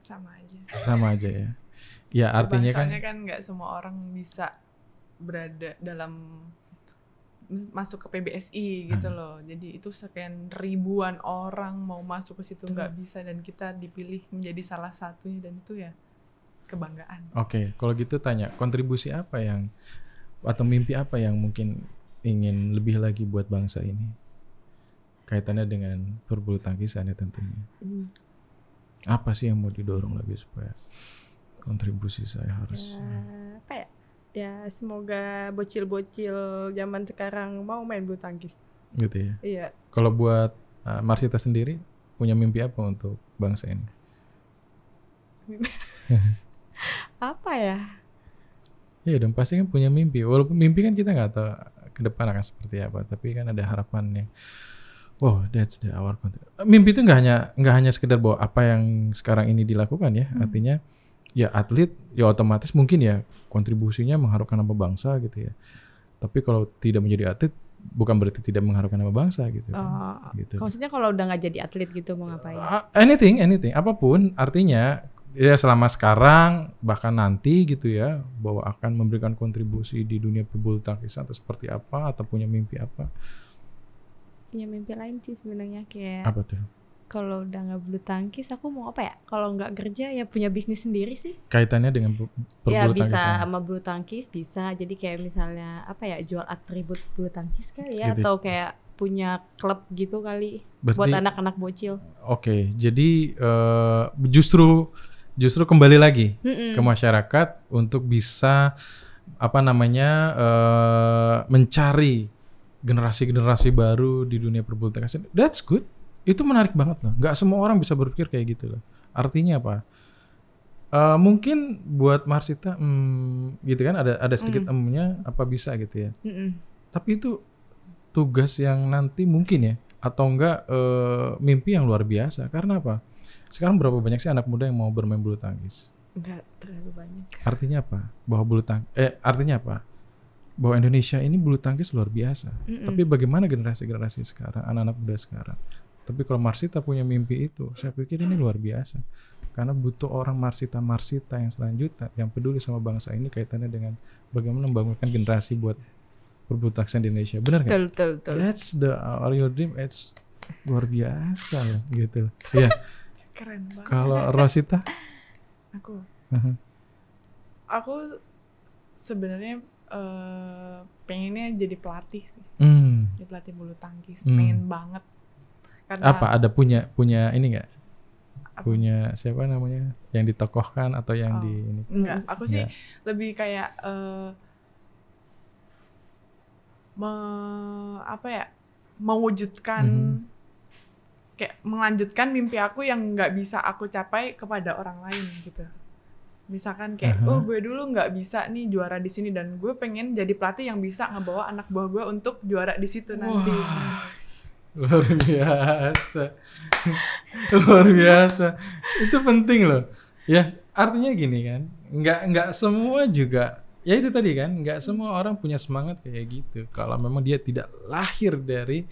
Sama aja. Sama aja ya. Ya artinya Bangsanya kan. kan nggak semua orang bisa berada dalam masuk ke PBSI gitu hmm. loh. Jadi itu sekian ribuan orang mau masuk ke situ nggak hmm. bisa dan kita dipilih menjadi salah satunya dan itu ya kebanggaan. Oke, okay. kalau gitu tanya kontribusi apa yang atau mimpi apa yang mungkin ingin lebih lagi buat bangsa ini? Kaitannya dengan perbulu tangkisan ya tentunya. Hmm. Apa sih yang mau didorong lebih supaya kontribusi saya harus? Ya, apa ya? ya semoga bocil-bocil zaman sekarang mau main bulu tangkis. Gitu ya. Iya. Kalau buat uh, Marsita sendiri punya mimpi apa untuk bangsa ini? apa ya? ya dan pasti kan punya mimpi. Walaupun mimpi kan kita nggak tahu ke depan akan seperti apa, tapi kan ada harapan yang wow that's the our content. Mimpi itu nggak hanya nggak hanya sekedar bahwa apa yang sekarang ini dilakukan ya, hmm. artinya ya atlet ya otomatis mungkin ya kontribusinya mengharukan nama bangsa gitu ya. Tapi kalau tidak menjadi atlet bukan berarti tidak mengharukan nama bangsa gitu. Kan. Oh, kan. gitu. Maksudnya kalau udah nggak jadi atlet gitu mau ngapain? Ah, anything, anything, apapun. Artinya ya selama sekarang bahkan nanti gitu ya bahwa akan memberikan kontribusi di dunia pebulu tangkis atau seperti apa atau punya mimpi apa? Punya mimpi lain sih sebenarnya kayak. Apa tuh? kalau udah nggak bulu tangkis aku mau apa ya kalau nggak kerja ya punya bisnis sendiri sih kaitannya dengan bulu ya bulu bisa sama bulu tangkis bisa jadi kayak misalnya apa ya jual atribut bulu tangkis kali ya gitu. atau kayak punya klub gitu kali Berarti, buat anak-anak bocil oke okay, jadi uh, justru justru kembali lagi mm -mm. ke masyarakat untuk bisa apa namanya uh, mencari generasi-generasi baru di dunia perbulu tangkis that's good itu menarik banget loh. Nggak semua orang bisa berpikir kayak gitu loh. Artinya apa? Uh, mungkin buat Marsita, hmm, gitu kan ada ada sedikit mm. emnya apa bisa gitu ya. Mm -mm. Tapi itu tugas yang nanti mungkin ya atau enggak uh, eh, mimpi yang luar biasa. Karena apa? Sekarang berapa banyak sih anak muda yang mau bermain bulu tangkis? Enggak terlalu banyak. Artinya apa? Bahwa bulu tang eh artinya apa? Bahwa Indonesia ini bulu tangkis luar biasa. Mm -mm. Tapi bagaimana generasi-generasi sekarang, anak-anak muda sekarang tapi kalau Marsita punya mimpi itu, saya pikir ini luar biasa. Karena butuh orang Marsita-Marsita yang selanjutnya, yang peduli sama bangsa ini kaitannya dengan bagaimana membangunkan generasi buat perbutaksan di Indonesia. Benar kan? Betul, betul, That's the all Your Dream, it's luar biasa ya, gitu. Iya. Keren banget. Kalau Rosita? Aku? Uh-huh. Aku sebenarnya uh, pengennya jadi pelatih sih. Mm. Jadi pelatih bulu tangkis. Mm. Pengen banget karena apa ada punya punya ini enggak? Punya siapa namanya? Yang ditokohkan atau yang oh, di ini? Enggak, aku sih enggak. lebih kayak uh, me, apa ya? mewujudkan mm -hmm. kayak melanjutkan mimpi aku yang nggak bisa aku capai kepada orang lain gitu misalkan kayak uh -huh. oh gue dulu nggak bisa nih juara di sini dan gue pengen jadi pelatih yang bisa ngebawa anak buah gue untuk juara di situ nanti luar biasa luar biasa itu penting loh ya artinya gini kan nggak nggak semua juga ya itu tadi kan nggak semua orang punya semangat kayak gitu kalau memang dia tidak lahir dari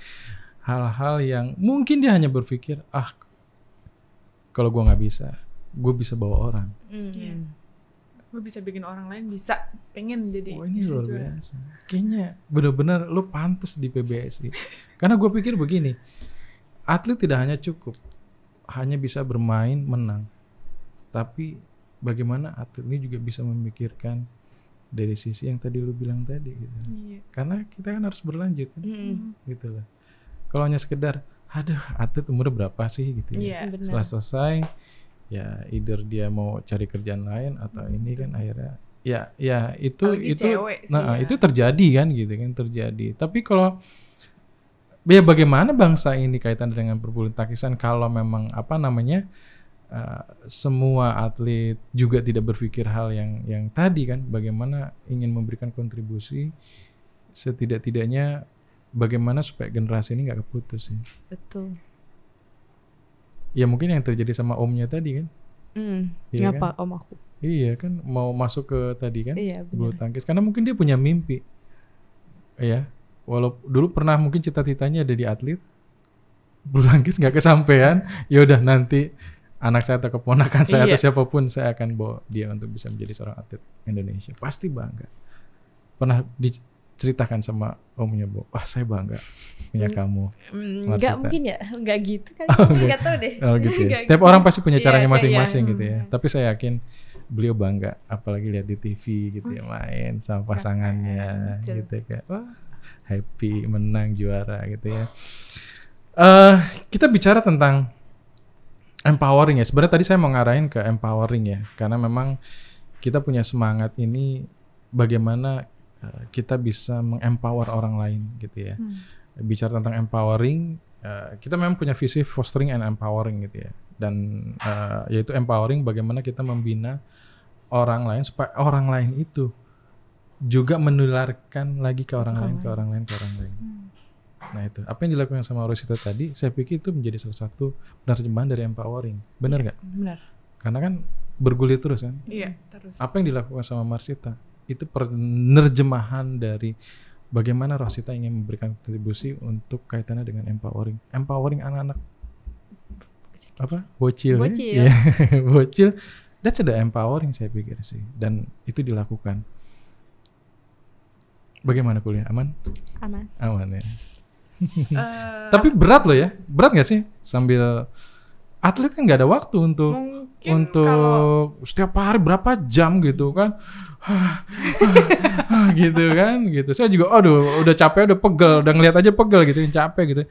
hal-hal yang mungkin dia hanya berpikir ah kalau gue nggak bisa gue bisa bawa orang mm gue bisa bikin orang lain bisa pengen jadi oh, ini luar juara. biasa kayaknya bener-bener lu pantas di PBSI karena gue pikir begini atlet tidak hanya cukup hanya bisa bermain menang tapi bagaimana atlet ini juga bisa memikirkan dari sisi yang tadi lu bilang tadi gitu iya. karena kita kan harus berlanjut kan? mm. gitu lah kalau hanya sekedar aduh atlet umur berapa sih gitu ya yeah, iya, setelah selesai ya either dia mau cari kerjaan lain atau hmm, ini kan akhirnya ya ya itu Apalagi itu nah ya. itu terjadi kan gitu kan terjadi tapi kalau ya bagaimana bangsa ini kaitan dengan perbulan takisan kalau memang apa namanya uh, semua atlet juga tidak berpikir hal yang yang tadi kan bagaimana ingin memberikan kontribusi setidak-tidaknya bagaimana supaya generasi ini nggak keputus ya betul ya mungkin yang terjadi sama omnya tadi kan mm, iya ngapa kan? om aku iya kan mau masuk ke tadi kan iya, bulu tangkis karena mungkin dia punya mimpi ya walaupun dulu pernah mungkin cita-citanya ada di atlet bulu tangkis nggak kesampean, yaudah nanti anak saya atau keponakan saya iya. atau siapapun saya akan bawa dia untuk bisa menjadi seorang atlet Indonesia pasti bangga pernah di, ceritakan sama omnya Bu, wah saya bangga punya hmm. kamu. Hmm, enggak mungkin ya, enggak gitu kan. Oh, Enggak tahu deh. Oh gitu. Ya. Setiap gitu. orang pasti punya iya, caranya masing-masing gitu ya. Hmm. Tapi saya yakin beliau bangga apalagi lihat di TV gitu ya main sama pasangannya gitu ya, kayak wah happy menang juara gitu ya. Uh, kita bicara tentang empowering ya. Sebenarnya tadi saya mau ngarahin ke empowering ya karena memang kita punya semangat ini bagaimana Eh, kita bisa mengempower orang lain gitu ya. Hmm. Bicara tentang empowering, eh, kita memang punya visi fostering and empowering gitu ya. Dan eh, yaitu empowering bagaimana kita membina orang lain supaya orang lain itu juga menularkan lagi ke orang, orang lain, ke orang lain, ke orang lain. Hmm. Nah itu, apa yang dilakukan sama Rosita tadi, saya pikir itu menjadi salah satu penerjemahan dari empowering. Benar iya, nggak? Benar. Karena kan bergulir terus kan? Iya, terus. Apa yang dilakukan sama Marsita? itu penerjemahan dari bagaimana Rosita ingin memberikan kontribusi untuk kaitannya dengan empowering empowering anak-anak apa bocil ya? bocil ya? yeah. bocil that's the empowering saya pikir sih dan itu dilakukan bagaimana kuliah aman aman aman ya uh, tapi berat loh ya berat nggak sih sambil atlet kan nggak ada waktu untuk mungkin untuk kalau... setiap hari berapa jam gitu kan ah, ah, ah, gitu kan gitu saya juga aduh udah capek udah pegel udah ngeliat aja pegel gitu yang capek gitu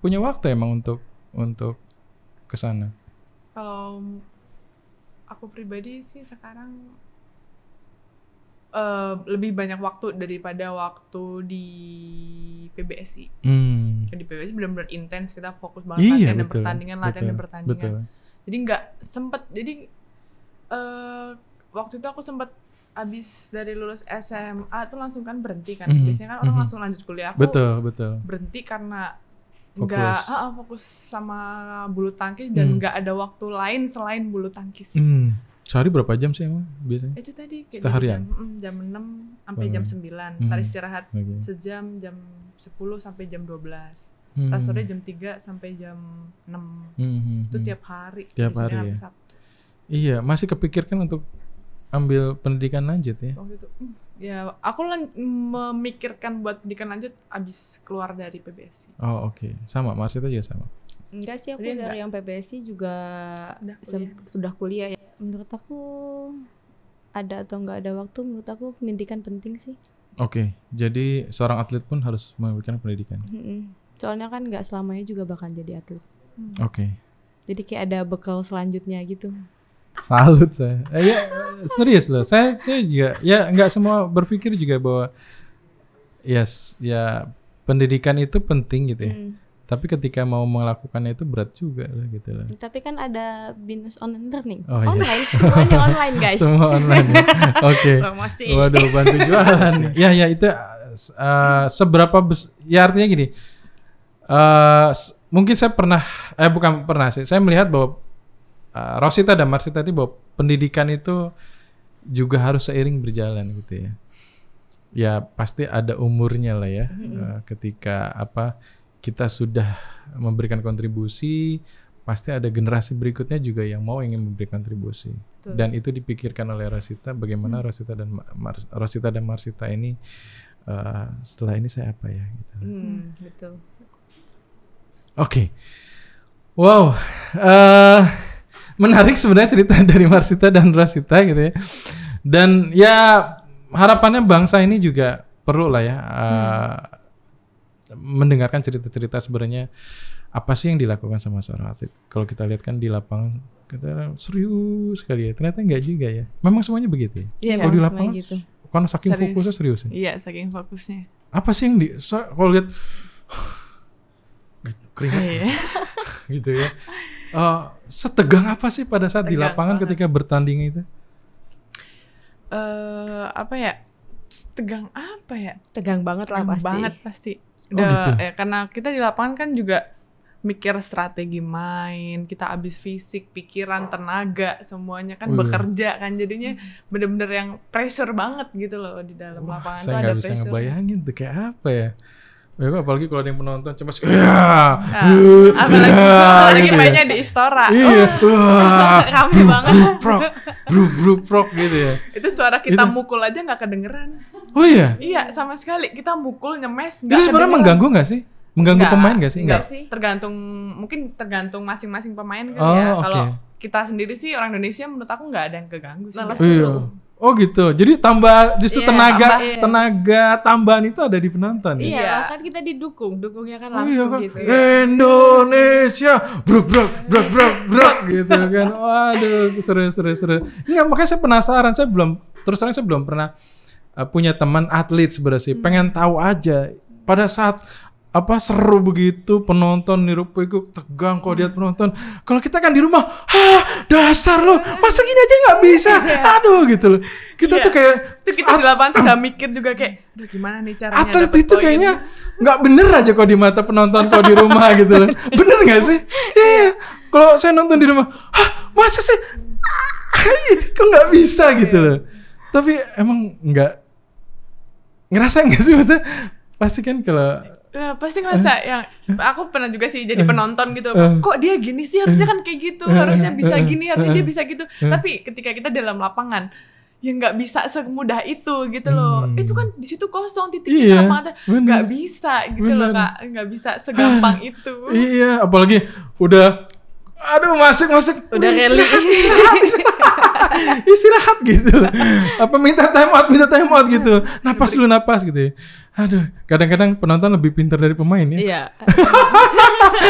punya waktu emang untuk untuk kesana kalau aku pribadi sih sekarang uh, lebih banyak waktu daripada waktu di PBSI hmm. di PBSI benar-benar intens kita fokus banget iya, latihan betul, dan pertandingan latihan betul, dan pertandingan betul jadi nggak sempet jadi uh, waktu itu aku sempet abis dari lulus SMA tuh langsung kan berhenti kan mm -hmm. biasanya kan orang mm -hmm. langsung lanjut kuliah aku betul betul berhenti karena nggak uh, fokus sama bulu tangkis dan mhm. nggak mm. ada waktu lain selain bulu tangkis mm. sehari berapa jam sih emang biasanya itu tadi seharian jam, mhm, jam 6 sampai jam sembilan. mm. istirahat okay. sejam jam sepuluh sampai jam dua belas hmm. sore jam 3 sampai jam 6 hmm, hmm, itu hmm. tiap hari tiap hari ya. iya masih kepikirkan untuk ambil pendidikan lanjut ya itu hmm, ya aku memikirkan buat pendidikan lanjut abis keluar dari PBSI oh oke okay. sama Marsita juga sama enggak sih aku Jadi dari enggak. yang PBSI juga udah kuliah. sudah kuliah ya menurut aku ada atau nggak ada waktu menurut aku pendidikan penting sih Oke, okay, jadi seorang atlet pun harus memberikan pendidikan. Mm -hmm soalnya kan nggak selamanya juga bakal jadi atlet hmm. oke okay. jadi kayak ada bekal selanjutnya gitu salut saya eh, ya serius loh saya saya juga ya nggak semua berpikir juga bahwa yes ya pendidikan itu penting gitu ya hmm. Tapi ketika mau melakukannya itu berat juga lah gitu lah. Tapi kan ada binus on learning. Oh, iya. online, iya. semuanya online guys. Semua online. Ya. Oke. Okay. Waduh, bantu jualan. ya ya itu uh, seberapa bes ya artinya gini. Eh, mungkin saya pernah eh bukan pernah sih saya melihat bahwa uh, Rosita dan Marsita itu bahwa pendidikan itu juga harus seiring berjalan gitu ya ya pasti ada umurnya lah ya hmm uh, ketika apa kita sudah memberikan kontribusi pasti ada generasi berikutnya juga yang mau ingin memberikan kontribusi Betul. dan itu dipikirkan oleh Rosita bagaimana hmm. Rosita dan Mar Rosita dan Marsita ini uh, setelah ini saya apa ya gitu. Hmm, betul. Oke. Okay. Wow. Uh, menarik sebenarnya cerita dari Marsita dan Rasita gitu ya. Dan ya harapannya bangsa ini juga perlu lah ya uh, hmm. mendengarkan cerita-cerita sebenarnya apa sih yang dilakukan sama seorang atlet. Kalau kita lihat kan di lapangan kita serius sekali ya. Ternyata enggak juga ya. Memang semuanya begitu ya. Iya, kalau di lapangan gitu. Kan saking serius. fokusnya serius ya. Iya, saking fokusnya. Apa sih yang di so, kalau lihat keringat iya. yeah. gitu ya. Uh, setegang apa sih pada saat Tegang di lapangan banget. ketika bertanding itu? Uh, apa ya? setegang apa ya? Tegang banget lah pasti. Banget pasti. Oh, Udah, oh gitu. ya, karena kita di lapangan kan juga mikir strategi main, kita habis fisik, pikiran, tenaga, semuanya kan oh, iya. bekerja kan jadinya hmm. bener-bener yang pressure banget gitu loh di dalam Wah, lapangan saya tuh ada bisa pressure. Saya ngebayangin tuh kayak apa ya. Ya, apalagi kalau ada yang penonton cuma ya, nah, apalagi, ya, apalagi gitu ya. mainnya ya. di Istora. Iya. Kami oh, banget. Prok, bro, bro, prok gitu ya. Itu suara kita gitu. mukul aja nggak kedengeran. Oh iya. Iya, sama sekali kita mukul nyemes nggak. Itu sebenarnya mengganggu nggak sih? Mengganggu enggak, pemain nggak sih? Enggak. sih. Tergantung mungkin tergantung masing-masing pemain kan oh, ya. Kalau okay. kita sendiri sih orang Indonesia menurut aku nggak ada yang keganggu sih. Lepas iya. Oh gitu. Jadi tambah justru yeah, tenaga tambah, yeah. tenaga tambahan itu ada di penonton. Ya? Iya, yeah, iya. kan kita didukung, dukungnya kan oh, iya langsung oh, kan. gitu. Ya. Indonesia, bro bro bro bro bro gitu kan. Waduh, seru seru seru. Enggak, makanya saya penasaran, saya belum terus terang saya belum pernah uh, punya teman atlet sebenarnya sih. Hmm. Pengen tahu aja pada saat apa seru begitu penonton nirupu itu tegang kok lihat penonton kalau kita kan di rumah ah dasar lo masa gini aja nggak bisa iya. aduh gitu loh kita iya. tuh kayak tuh kita di lapangan tuh gak mikir juga kayak aduh gimana nih caranya atlet itu poin. kayaknya nggak bener aja kok di mata penonton kok di rumah gitu loh bener nggak sih iya yeah. kalau saya nonton di rumah ah masa sih itu kok nggak bisa iya. gitu loh tapi emang nggak ngerasa nggak sih maksudnya pasti kan kalau ya, pasti ngerasa uh, yang aku pernah juga sih jadi eh. penonton gitu uh, kok dia gini sih harusnya kan kayak gitu harusnya bisa gini harusnya dia bisa gitu tapi ketika kita dalam lapangan ya nggak bisa semudah itu gitu loh hmm. itu kan di situ kosong titik iya, lapangan nggak bisa gitu bener. loh kak nggak bisa segampang uh, itu iya apalagi udah aduh masuk masuk udah kali istirahat, istirahat, istirahat, istirahat gitu apa minta time out minta time out gitu napas lu napas gitu ya. aduh kadang-kadang penonton lebih pintar dari pemain ya iya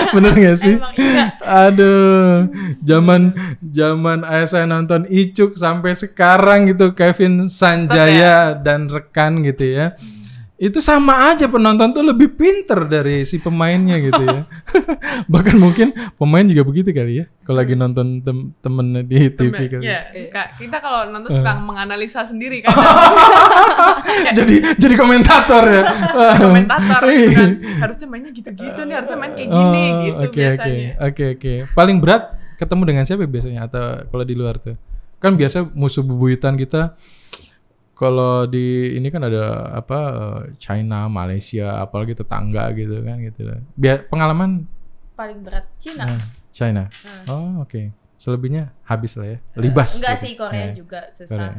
bener gak sih iya. aduh zaman zaman ayah saya nonton Icuk sampai sekarang gitu Kevin Sanjaya ya? dan rekan gitu ya hmm itu sama aja penonton tuh lebih pinter dari si pemainnya gitu ya. Bahkan mungkin pemain juga begitu kali ya. Kalau lagi nonton tem temen di TV temen, kali. ya. Iya, suka, kita kalau nonton suka uh. menganalisa sendiri kan. jadi jadi komentator ya. komentator gitu kan. Harusnya mainnya gitu-gitu nih, harusnya main kayak oh, gini oh, gitu okay, biasanya. Oke, okay, oke, okay, Okay. Paling berat ketemu dengan siapa biasanya atau kalau di luar tuh? Kan biasa musuh bebuyutan kita kalau di ini kan ada apa eh, China, Malaysia, apalagi tetangga gitu kan gitu. Biar pengalaman paling berat China. Nah, eh, China. Hmm. Oh, oke. Okay. Selebihnya habis lah ya. Libas. Enggak gitu. sih Korea ya. juga susah. Korea.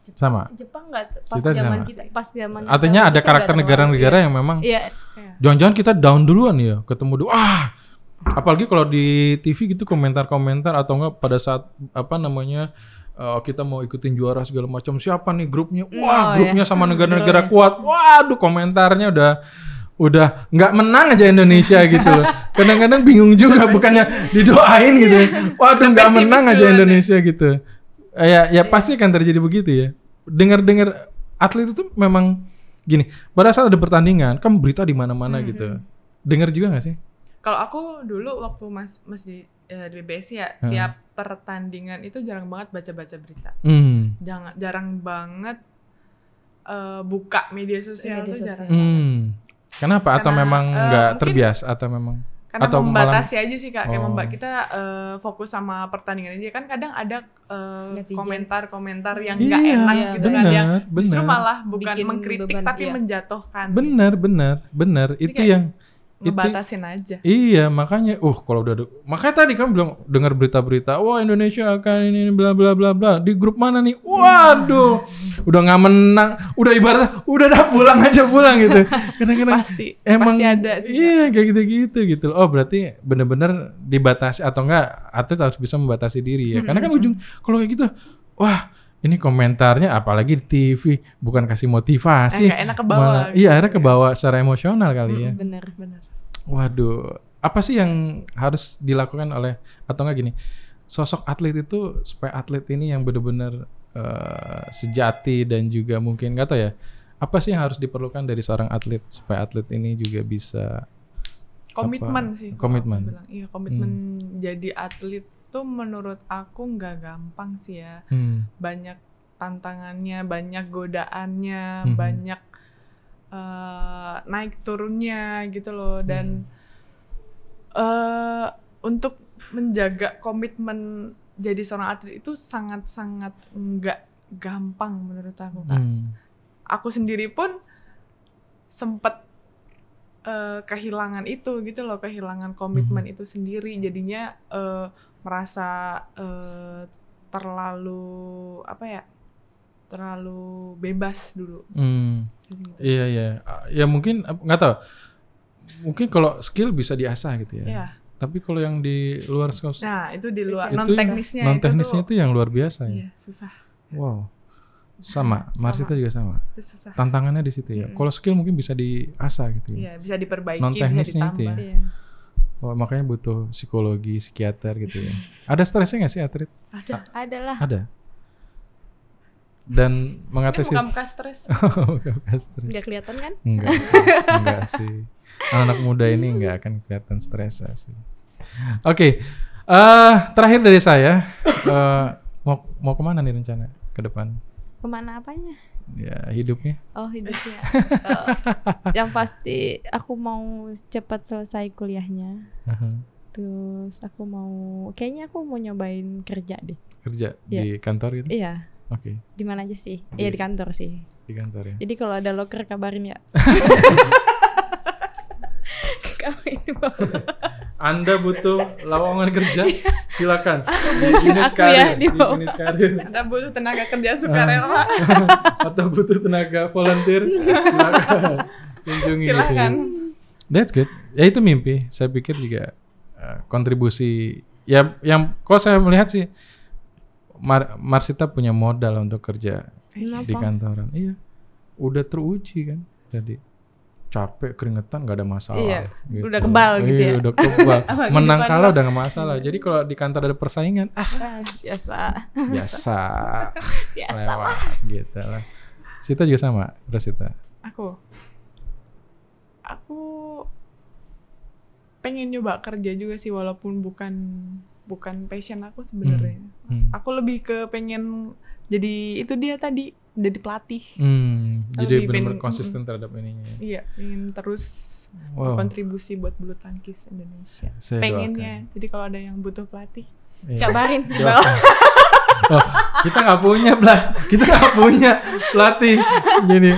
Jepang, sama. Jepang enggak pas zaman kita pas zaman Artinya ada karakter negara-negara yang memang iya, iya. Jangan-jangan kita down duluan ya, ketemu dulu ah apalagi kalau di TV gitu komentar-komentar atau enggak pada saat apa namanya uh, kita mau ikutin juara segala macam siapa nih grupnya hmm, wah oh ya, grupnya sama negara-negara kuat ya. waduh komentarnya udah udah nggak menang aja Indonesia gitu Kadang-kadang bingung juga bukannya didoain gitu. Iya. Waduh nggak menang aja ya. Indonesia gitu. Eh, ya ya iya. pasti akan terjadi begitu ya. Dengar-dengar atlet itu tuh memang gini, pada saat ada pertandingan kan berita di mana-mana -hmm. gitu. Hmm. Dengar juga nggak sih? Kalau aku dulu waktu mas masih uh, di BBS ya uh. tiap pertandingan itu jarang banget baca-baca berita. Mm. Jangan jarang banget uh, buka media sosial media sosial. jarang. Mm. Kenapa? Karena, atau memang eh, nggak uh, terbiasa atau memang karena atau membatasi malang... aja sih kak, kayak oh. mbak kita uh, fokus sama pertandingan aja kan kadang ada komentar-komentar uh, yang iya, nggak iya, enak iya, gitu bener, kan yang bener. justru malah bukan Bikin mengkritik tapi iya. menjatuhkan. Bener bener bener itu kayak, yang ngebatasin aja. Iya, makanya uh kalau udah makanya tadi kan bilang dengar berita-berita, wah Indonesia akan ini bla bla bla bla di grup mana nih? Waduh. Udah nggak menang, udah ibarat udah dah pulang aja pulang gitu. Kadang-kadang pasti emang pasti ada juga. Iya, kayak gitu-gitu gitu. Oh, berarti bener-bener dibatasi atau enggak atlet harus bisa membatasi diri ya. Karena kan ujung kalau kayak gitu, wah ini komentarnya apalagi di TV bukan kasih motivasi. Eh, enak ke bawah. Malah, gitu. Iya, akhirnya gitu ke ya. bawah secara emosional kali hmm, ya. Bener, bener waduh, apa sih yang harus dilakukan oleh atau enggak gini? Sosok atlet itu supaya atlet ini yang benar-benar uh, sejati dan juga mungkin kata ya, apa sih yang harus diperlukan dari seorang atlet supaya atlet ini juga bisa komitmen apa? sih. Komitmen. Iya, komitmen hmm. jadi atlet tuh menurut aku nggak gampang sih ya. Hmm. Banyak tantangannya, banyak godaannya, hmm. banyak uh, naik turunnya gitu loh hmm. dan uh, untuk menjaga komitmen jadi seorang atlet itu sangat-sangat nggak gampang menurut aku kak. Hmm. Aku sendiri pun sempat uh, eh, kehilangan itu gitu loh, kehilangan komitmen hmm. itu sendiri. Jadinya uh, merasa uh, terlalu apa ya? terlalu bebas dulu. Hmm. Gitu. Iya iya. Ah, ya mungkin nggak tahu. Mungkin kalau skill bisa diasah gitu ya. Iya. Tapi kalau yang di luar skill Nah, itu di luar non teknisnya non teknisnya itu, itu, itu yang luar biasa ya. Iya, susah. Wow. Sama, itu juga sama. Itu susah. Tantangannya di situ ya. Hmm. Kalau skill mungkin bisa diasah gitu ya. Iya, bisa diperbaiki, non teknisnya bisa ditambah. Itu ya. Iya. Oh, makanya butuh psikologi, psikiater gitu ya. Ada stresnya nggak sih atlet? Ada. Adalah. Ada dan mengatasi bukan stres buka stres nggak kelihatan kan enggak enggak sih anak muda ini nggak akan kelihatan stres ya, sih oke okay. uh, eh, terakhir dari saya uh, mau mau kemana nih rencana ke depan kemana apanya ya hidupnya oh hidupnya uh, yang pasti aku mau cepat selesai kuliahnya uh-huh. terus aku mau kayaknya aku mau nyobain kerja deh kerja yeah. di kantor gitu iya Oke. Okay. Di mana aja sih? Iya di kantor sih. Di kantor ya. Jadi kalau ada loker kabarin ya. Kamu ini mau. Anda butuh lowongan kerja? Iya. Silakan. Di Unis ya, Karir. Ya, di, Unis Karir. Anda butuh tenaga kerja sukarela. Ah. Atau butuh tenaga volunteer? Silakan. Kunjungi Silakan. That's good. Ya itu mimpi. Saya pikir juga eh, kontribusi ya yang kok saya melihat sih Mar Marsita punya modal untuk kerja Kenapa? di kantoran. Iya. Udah teruji kan. Jadi capek keringetan gak ada masalah. Iya, gitu. udah kebal gitu iya, ya. Udah kebal. Menang kalah udah gak masalah. Jadi kalau di kantor ada persaingan, ah, ah biasa. Biasa. biasa lewat gitu lah. Sita juga sama, sita. Aku. Aku pengen nyoba kerja juga sih walaupun bukan bukan passion aku hmm. sebenarnya. Hmm. Hmm. Aku lebih ke pengen jadi itu dia tadi jadi pelatih. Hmm. Jadi benar-benar konsisten terhadap ininya. Ya. Iya, ingin terus uh, wow. kontribusi buat bulu tangkis Indonesia. Saya Pengennya. Doakan. Jadi kalau ada yang butuh pelatih, iya. kabarin di bawah. oh, kita nggak punya pelatih kita nggak punya pelatih gini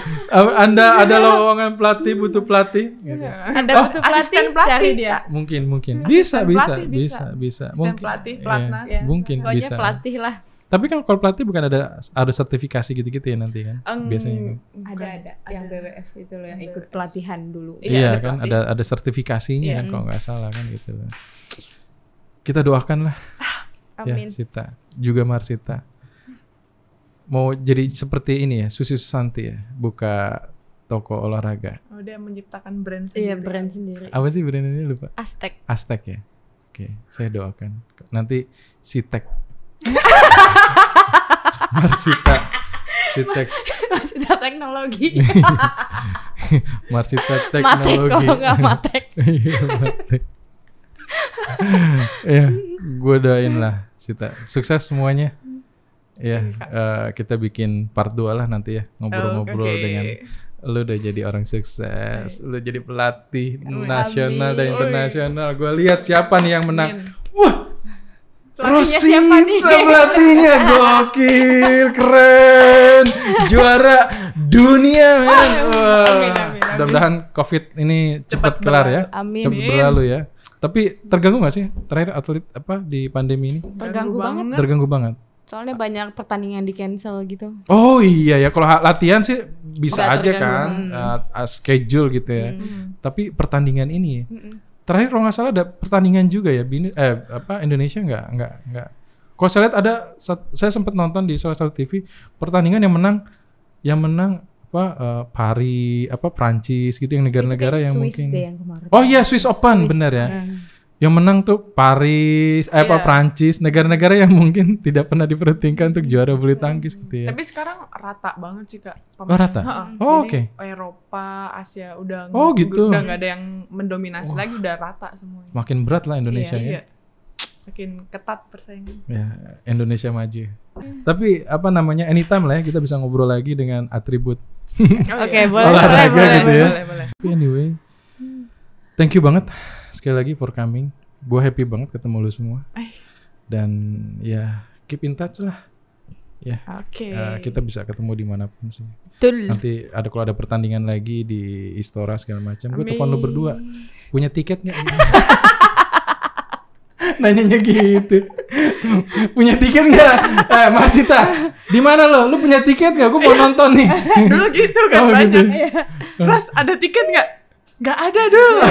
anda ada lowongan pelatih butuh pelatih gitu. anda oh, butuh pelatih, pelatih cari dia mungkin mungkin bisa bisa, pelatih, bisa bisa bisa bisa. mungkin pelatih iya, pelatnas yeah, ya. mungkin Pokoknya bisa pelatih lah tapi kan kalau pelatih bukan ada ada sertifikasi gitu-gitu ya nanti kan um, biasanya gitu. ada ada yang BWF itu loh yang BWF. ikut pelatihan dulu iya iya ada kan pelatih. ada ada sertifikasinya yeah. kan iya. kalau nggak salah kan gitu kita doakan lah ah, Ya, Amin. Ya, Sita. Juga Marsita. Mau jadi seperti ini ya, Susi Susanti ya, buka toko olahraga. Oh, dia menciptakan brand iya, sendiri. Iya, brand sendiri. Apa sih brand ini lupa? Aztec. Aztec ya. Oke, saya doakan. Nanti Sitek. Marsita. Sitek. Marsita teknologi. Marsita teknologi. Matek kalau nggak matek. Iya, matek ya gue doain lah Sita. Sukses semuanya. ya uh, kita bikin part 2 lah nanti ya ngobrol-ngobrol oh, okay. dengan lu udah jadi orang sukses, lu jadi pelatih nasional dan internasional. Gue lihat siapa nih yang menang. Amin. Wah, Rosita pelatihnya gokil, keren, juara dunia Mudah-mudahan COVID ini cepat, kelar ya, cepat berlalu ya. Tapi terganggu gak sih terakhir atlet apa di pandemi ini? Terganggu banget. Terganggu banget. Soalnya banyak pertandingan di cancel gitu. Oh iya ya, kalau latihan sih bisa aja kan uh, schedule gitu ya. Hmm. Tapi pertandingan ini hmm. terakhir kalau nggak salah ada pertandingan juga ya, bini, eh apa Indonesia nggak nggak nggak. Kalau saya lihat ada, saya sempat nonton di salah satu TV pertandingan yang menang yang menang apa uh, eh, Paris apa Prancis gitu yang negara-negara yang Swiss mungkin yang kemarin. oh iya Swiss Open Swiss. bener ya uh. yang menang tuh Paris eh, yeah. apa iya. Prancis negara-negara yang mungkin tidak pernah diperhatikan untuk juara bulu tangkis gitu ya tapi sekarang rata banget sih kak oh, pemain. oh rata ha oh oke okay. Eropa Asia udah oh gitu udah nggak ada yang mendominasi Wah. lagi udah rata semua makin berat lah Indonesia yeah, ya iya makin ketat persaingan. Ya, Indonesia maju. Tapi apa namanya anytime lah ya kita bisa ngobrol lagi dengan atribut. Oke, boleh, boleh, gitu ya. boleh, Boleh, boleh. Tapi anyway, thank you banget sekali lagi for coming. Gue happy banget ketemu lu semua. Dan ya keep in touch lah. Ya. Oke. Ya, kita bisa ketemu dimanapun sih. Betul. Nanti ada kalau ada pertandingan lagi di Istora segala macam. Gue telepon lu berdua. Punya tiketnya. nanyanya gitu punya tiket nggak eh, Mas Cita di mana lo lu punya tiket nggak gue mau nonton nih dulu gitu kan oh, gitu. banyak gitu. Iya. Ras ada tiket nggak Gak ada dulu.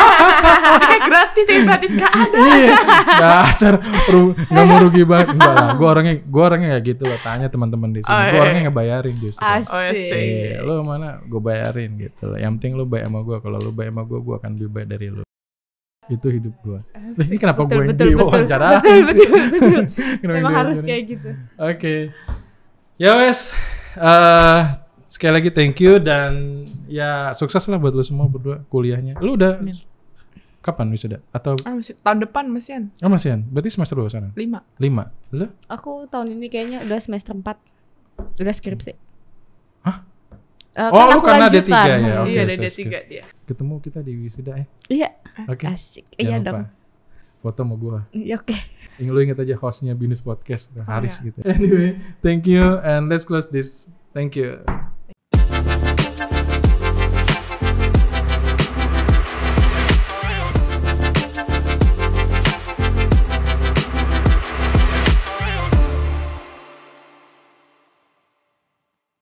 tiket gratis, tiket gratis gak ada. Iya. Dasar nggak gak mau rugi banget. Enggak lah, gue orangnya gue orangnya kayak gitu loh. Tanya teman-teman di sini. Oh, gue iya. orangnya ngebayarin justru. Asik. Ah, oh, iya, eh, lo mana gue bayarin gitu loh. Yang penting lo bayar sama gue. Kalau lo bayar sama gue, gue akan lebih baik dari lo itu hidup gue. Nah, ini kenapa gue yang diwawancara? Betul, betul, betul. Memang harus kayak gitu. Oke. Okay. Ya wes, uh, sekali lagi thank you dan ya sukses lah buat lo semua berdua kuliahnya. lo udah Amin. kapan wisuda? Atau ah, masih, tahun depan masian? Oh masian, berarti semester dua sana? Lima. Lima. lo? Aku tahun ini kayaknya udah semester empat, udah skripsi. Uh, oh, kan lu karena D3 ya? Hmm. Okay, iya, ada so D3 dia. Ketemu kita di wisuda ya? Iya. Oke. Okay. Asik. Jangan iya lupa. dong. Foto sama gua. Iya, oke. Okay. Ingat lu ingat aja hostnya Binus Podcast, Haris oh, iya. gitu. Anyway, thank you and let's close this. Thank you.